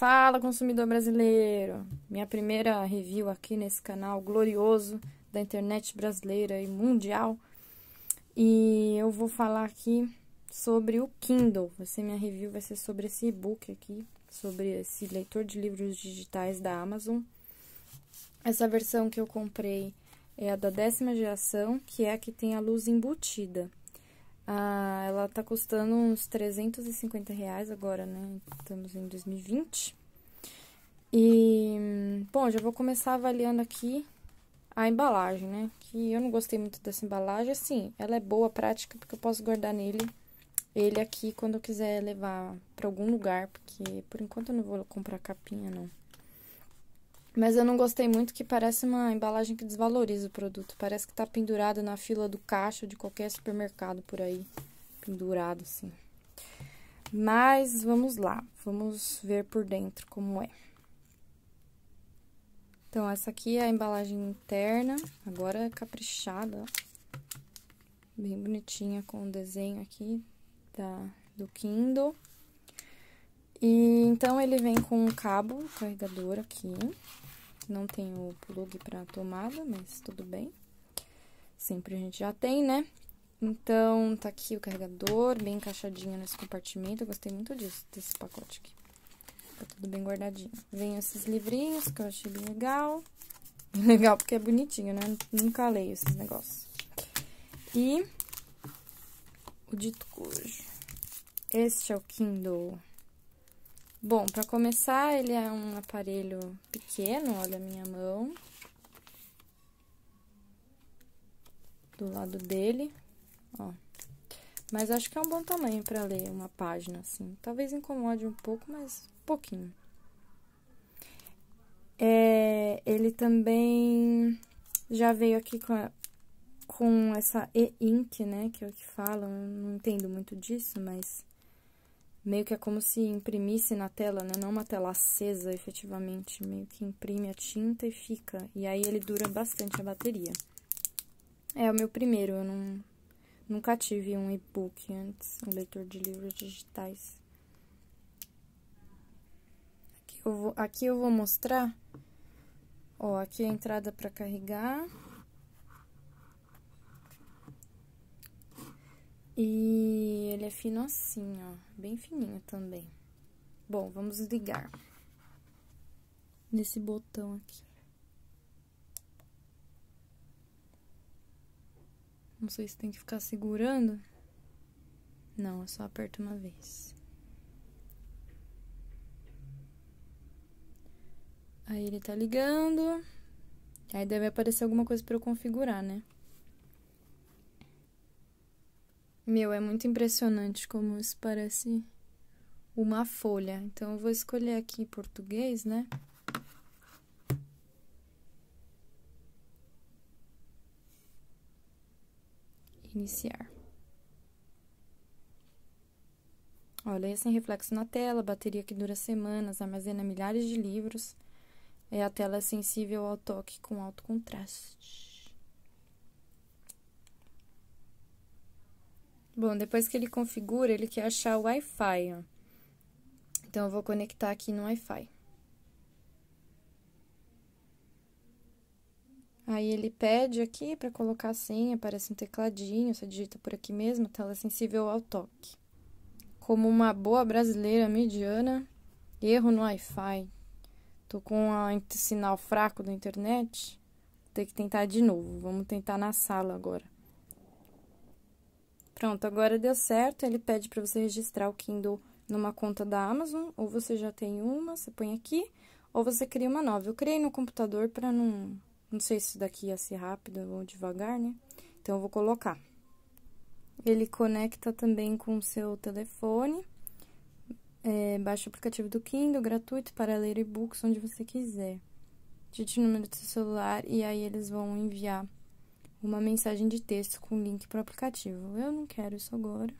Fala, consumidor brasileiro! Minha primeira review aqui nesse canal glorioso da internet brasileira e mundial. E eu vou falar aqui sobre o Kindle. Vai ser minha review, vai ser sobre esse e-book aqui, sobre esse leitor de livros digitais da Amazon. Essa versão que eu comprei é a da décima geração, que é a que tem a luz embutida. Ah, ela tá custando uns 350 reais agora, né? Estamos em 2020. E, bom, já vou começar avaliando aqui a embalagem, né? Que eu não gostei muito dessa embalagem. Assim, ela é boa, prática, porque eu posso guardar nele ele aqui quando eu quiser levar para algum lugar, porque por enquanto eu não vou comprar capinha, não. Mas eu não gostei muito que parece uma embalagem que desvaloriza o produto. Parece que tá pendurado na fila do caixa de qualquer supermercado por aí. Pendurado, assim. Mas vamos lá, vamos ver por dentro como é. Então, essa aqui é a embalagem interna, agora é caprichada, Bem bonitinha com o desenho aqui da, do Kindle. E então ele vem com um cabo carregador aqui. Não tem o plug para tomada, mas tudo bem. Sempre a gente já tem, né? Então, tá aqui o carregador, bem encaixadinho nesse compartimento. Eu gostei muito disso, desse pacote aqui. Tá tudo bem guardadinho. Vem esses livrinhos que eu achei bem legal. Legal porque é bonitinho, né? Nunca leio esses negócios. E o dito cujo. Este é o Kindle Bom, para começar, ele é um aparelho pequeno, olha a minha mão. Do lado dele, ó. Mas acho que é um bom tamanho para ler uma página, assim. Talvez incomode um pouco, mas pouquinho. É, ele também já veio aqui com, a, com essa e-ink, né? Que é o que falam, não entendo muito disso, mas meio que é como se imprimisse na tela, né? Não uma tela acesa, efetivamente. Meio que imprime a tinta e fica. E aí ele dura bastante a bateria. É o meu primeiro, eu não, nunca tive um e-book antes, um leitor de livros digitais. Aqui eu vou, aqui eu vou mostrar, ó, aqui é a entrada para carregar. E ele é fino assim, ó, bem fininho também. Bom, vamos ligar nesse botão aqui. Não sei se tem que ficar segurando. Não, eu só aperto uma vez. Aí ele tá ligando. Aí deve aparecer alguma coisa para eu configurar, né? Meu, é muito impressionante como isso parece uma folha. Então, eu vou escolher aqui português, né? Iniciar. Olha, esse é reflexo na tela, bateria que dura semanas, armazena milhares de livros. É a tela sensível ao toque com alto contraste. Bom, depois que ele configura, ele quer achar o Wi-Fi, ó. Então, eu vou conectar aqui no Wi-Fi. Aí ele pede aqui para colocar a senha, aparece um tecladinho, você digita por aqui mesmo, tela sensível ao toque. Como uma boa brasileira mediana, erro no Wi-Fi. Tô com um sinal fraco da internet, vou ter que tentar de novo. Vamos tentar na sala agora. Pronto, agora deu certo, ele pede para você registrar o Kindle numa conta da Amazon, ou você já tem uma, você põe aqui, ou você cria uma nova. Eu criei no computador para não... não sei se isso daqui ia ser rápido ou devagar, né? Então, eu vou colocar. Ele conecta também com o seu telefone. É, baixa o aplicativo do Kindle, gratuito, para ler e-books onde você quiser. Digite o número do seu celular e aí eles vão enviar uma mensagem de texto com link para o aplicativo. Eu não quero isso agora.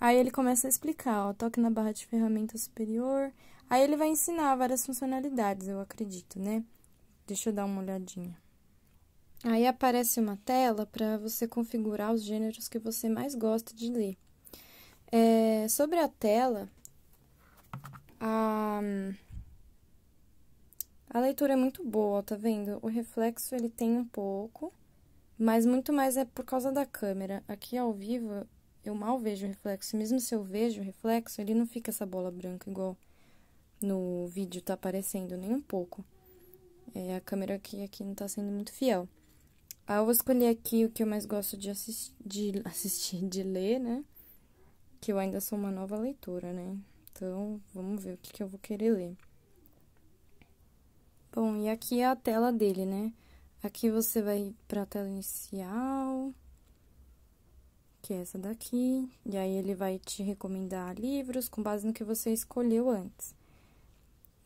Aí ele começa a explicar, ó, toque na barra de ferramenta superior. Aí ele vai ensinar várias funcionalidades, eu acredito, né? Deixa eu dar uma olhadinha. Aí aparece uma tela para você configurar os gêneros que você mais gosta de ler. É, sobre a tela, a, a leitura é muito boa, tá vendo? O reflexo ele tem um pouco, mas muito mais é por causa da câmera. Aqui ao vivo eu mal vejo o reflexo. Mesmo se eu vejo o reflexo, ele não fica essa bola branca igual no vídeo tá aparecendo, nem um pouco. É, a câmera aqui, aqui não tá sendo muito fiel. Aí ah, eu vou escolher aqui o que eu mais gosto de, assist de assistir, de ler, né? Que eu ainda sou uma nova leitora, né? Então, vamos ver o que, que eu vou querer ler. Bom, e aqui é a tela dele, né? Aqui você vai para a tela inicial, que é essa daqui, e aí ele vai te recomendar livros com base no que você escolheu antes.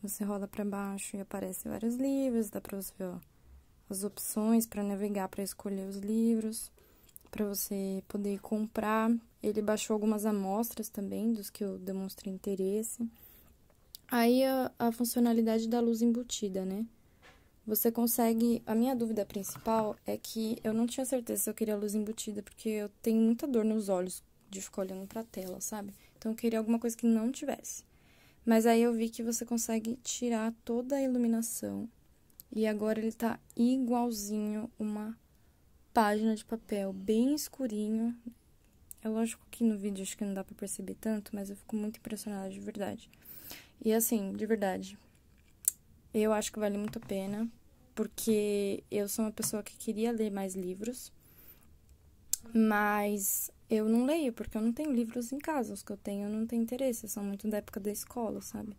Você rola para baixo e aparecem vários livros, dá para você ver ó, as opções para navegar, para escolher os livros, para você poder comprar. Ele baixou algumas amostras também dos que eu demonstrei interesse. Aí a, a funcionalidade da luz embutida, né? Você consegue. A minha dúvida principal é que eu não tinha certeza se eu queria luz embutida, porque eu tenho muita dor nos olhos de ficar olhando pra tela, sabe? Então eu queria alguma coisa que não tivesse. Mas aí eu vi que você consegue tirar toda a iluminação. E agora ele tá igualzinho uma página de papel, bem escurinho. É lógico que no vídeo acho que não dá pra perceber tanto, mas eu fico muito impressionada de verdade. E assim, de verdade, eu acho que vale muito a pena, porque eu sou uma pessoa que queria ler mais livros, mas eu não leio, porque eu não tenho livros em casa. Os que eu tenho eu não tenho interesse, são muito da época da escola, sabe?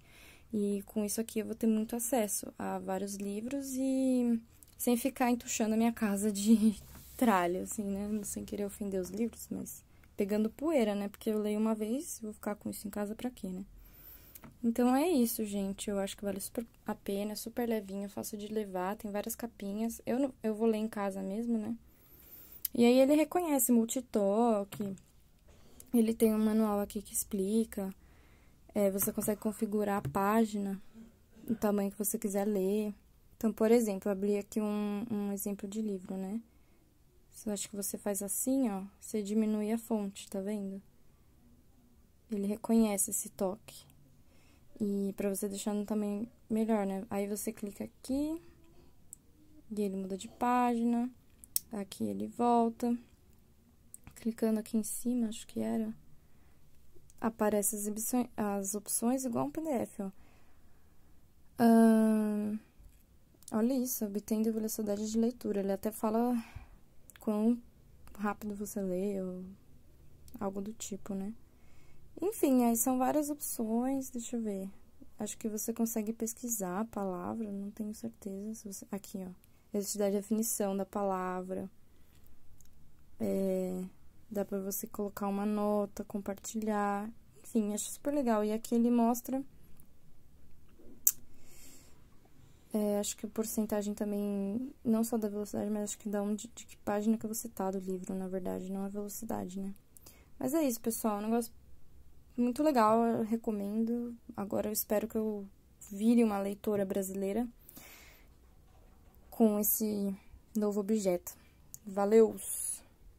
E com isso aqui eu vou ter muito acesso a vários livros e sem ficar entuchando a minha casa de tralha, assim, né? Sem querer ofender os livros, mas pegando poeira, né? Porque eu leio uma vez, vou ficar com isso em casa pra quê, né? Então é isso, gente. Eu acho que vale super a pena, é super levinho, é fácil de levar, tem várias capinhas. Eu, não, eu vou ler em casa mesmo, né? E aí ele reconhece multitoque. Ele tem um manual aqui que explica. É, você consegue configurar a página, o tamanho que você quiser ler. Então, por exemplo, abri aqui um, um exemplo de livro, né? Eu acho que você faz assim, ó. Você diminui a fonte, tá vendo? Ele reconhece esse toque. E pra você deixar no tamanho melhor, né? Aí você clica aqui. E ele muda de página. Aqui ele volta. Clicando aqui em cima, acho que era. Aparece as, opções, as opções igual um PDF, ó. Uh, olha isso, obtendo velocidade de leitura. Ele até fala quão rápido você lê ou algo do tipo, né? Enfim, aí são várias opções, deixa eu ver. Acho que você consegue pesquisar a palavra, não tenho certeza. Você... Aqui, ó. Ele te dá a definição da palavra. É... Dá pra você colocar uma nota, compartilhar. Enfim, acho super legal. E aqui ele mostra... É, acho que a porcentagem também, não só da velocidade, mas acho que dá um de, que página que você tá do livro, na verdade, não a velocidade, né? Mas é isso, pessoal. O negócio muito legal, eu recomendo. Agora eu espero que eu vire uma leitora brasileira com esse novo objeto. Valeus!